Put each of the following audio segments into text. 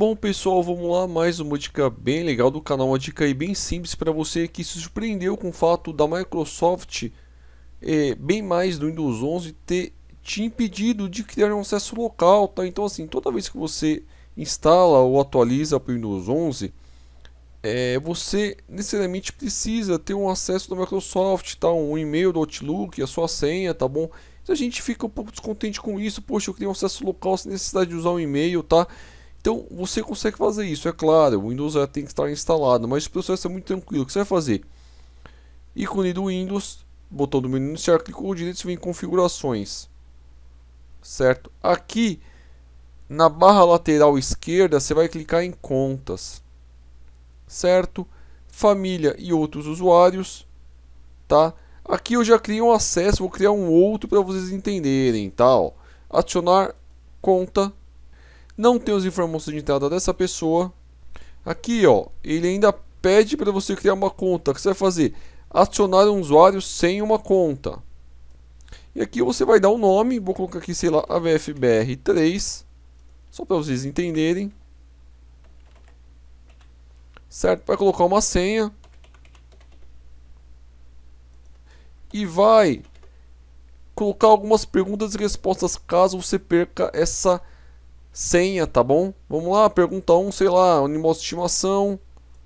Bom pessoal, vamos lá, mais uma dica bem legal do canal, uma dica aí bem simples para você que se surpreendeu com o fato da Microsoft, é, bem mais do Windows 11, ter te impedido de criar um acesso local, tá? Então assim, toda vez que você instala ou atualiza para o Windows 11, é, eh, você necessariamente precisa ter um acesso da Microsoft, tá? Um e-mail do Outlook, a sua senha, tá bom? Então a gente fica um pouco descontente com isso, poxa, eu queria um acesso local sem necessidade de usar um e-mail, tá? Então você consegue fazer isso, é claro, o Windows já tem que estar instalado, mas o processo é muito tranquilo. O que você vai fazer? Ícone do Windows, botão do menu iniciar, clicou direito, você vem em configurações. Certo? Aqui na barra lateral esquerda você vai clicar em contas. Certo? Família e outros usuários, tá? Aqui eu já criei um acesso, vou criar um outro para vocês entenderem, tal. Tá? Adicionar conta não tem os informações de entrada dessa pessoa. Aqui, ó, ele ainda pede para você criar uma conta. O que você vai fazer? Acionar um usuário sem uma conta. E aqui você vai dar um nome, vou colocar aqui, sei lá, AVFBR3, só para vocês entenderem. Certo? Vai colocar uma senha. E vai colocar algumas perguntas e respostas caso você perca essa senha, tá bom? Vamos lá, pergunta 1, um, sei lá, animal de estimação.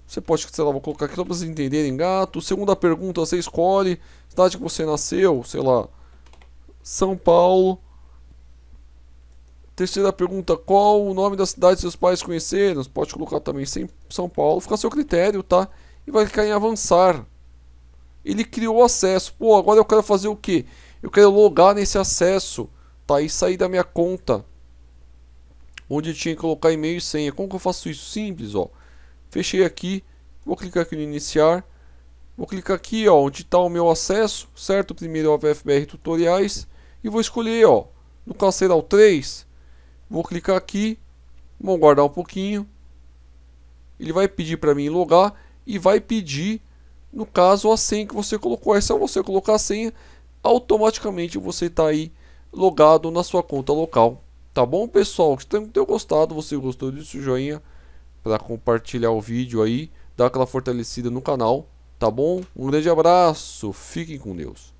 Você pode, sei lá, vou colocar aqui só pra vocês entenderem, gato. Segunda pergunta, você escolhe cidade que você nasceu, sei lá, São Paulo. Terceira pergunta, qual o nome da cidade seus pais conheceram? Você pode colocar também sem São Paulo, fica a seu critério, tá? E vai clicar em avançar. Ele criou acesso. Pô, agora eu quero fazer o quê? Eu quero logar nesse acesso, tá? E sair da minha conta onde eu tinha que colocar e-mail e senha. Como que eu faço isso? Simples, ó. Fechei aqui, vou clicar aqui no iniciar, vou clicar aqui, ó, onde está o meu acesso, certo? Primeiro é o FFBR Tutoriais e vou escolher, ó, no caso 3. Vou clicar aqui, vou guardar um pouquinho. Ele vai pedir para mim logar e vai pedir, no caso, a senha que você colocou. é só você colocar a senha, automaticamente você está aí logado na sua conta local. Tá bom, pessoal? Espero que tenham gostado. Você gostou disso, joinha para compartilhar o vídeo aí, dar aquela fortalecida no canal, tá bom? Um grande abraço, fiquem com Deus.